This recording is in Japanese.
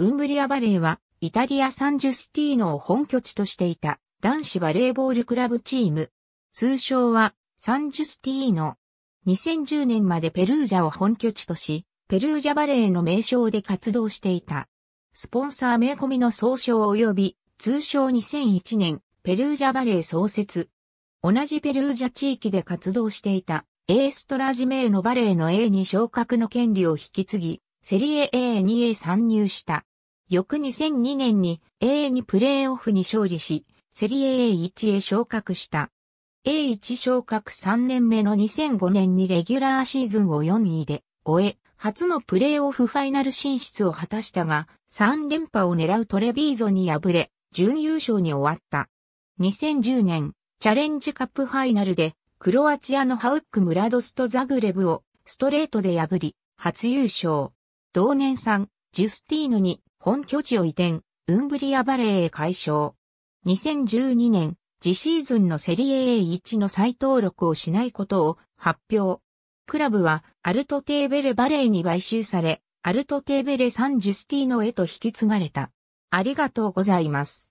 ウンブリアバレーは、イタリア・サンジュスティーノを本拠地としていた男子バレーボールクラブチーム。通称は、サンジュスティーノ。2010年までペルージャを本拠地とし、ペルージャバレーの名称で活動していた。スポンサー名込みの総称及び、通称2001年、ペルージャバレー創設。同じペルージャ地域で活動していた、エーストラジメーのバレーの A に昇格の権利を引き継ぎ、セリエ A2 a 参入した。翌2002年に A にプレーオフに勝利し、セリエ A1 へ昇格した。A1 昇格3年目の2005年にレギュラーシーズンを4位で終え、初のプレーオフファイナル進出を果たしたが、3連覇を狙うトレビーゾに敗れ、準優勝に終わった。2010年、チャレンジカップファイナルで、クロアチアのハウック・ムラドスト・ザグレブをストレートで破り、初優勝。同年3、ジュスティーヌに本拠地を移転、ウンブリアバレーへ解消。2012年、次シーズンのセリエ A1 の再登録をしないことを発表。クラブはアルトテーベレバレーに買収され、アルトテーベレサン・ジュスティーノへと引き継がれた。ありがとうございます。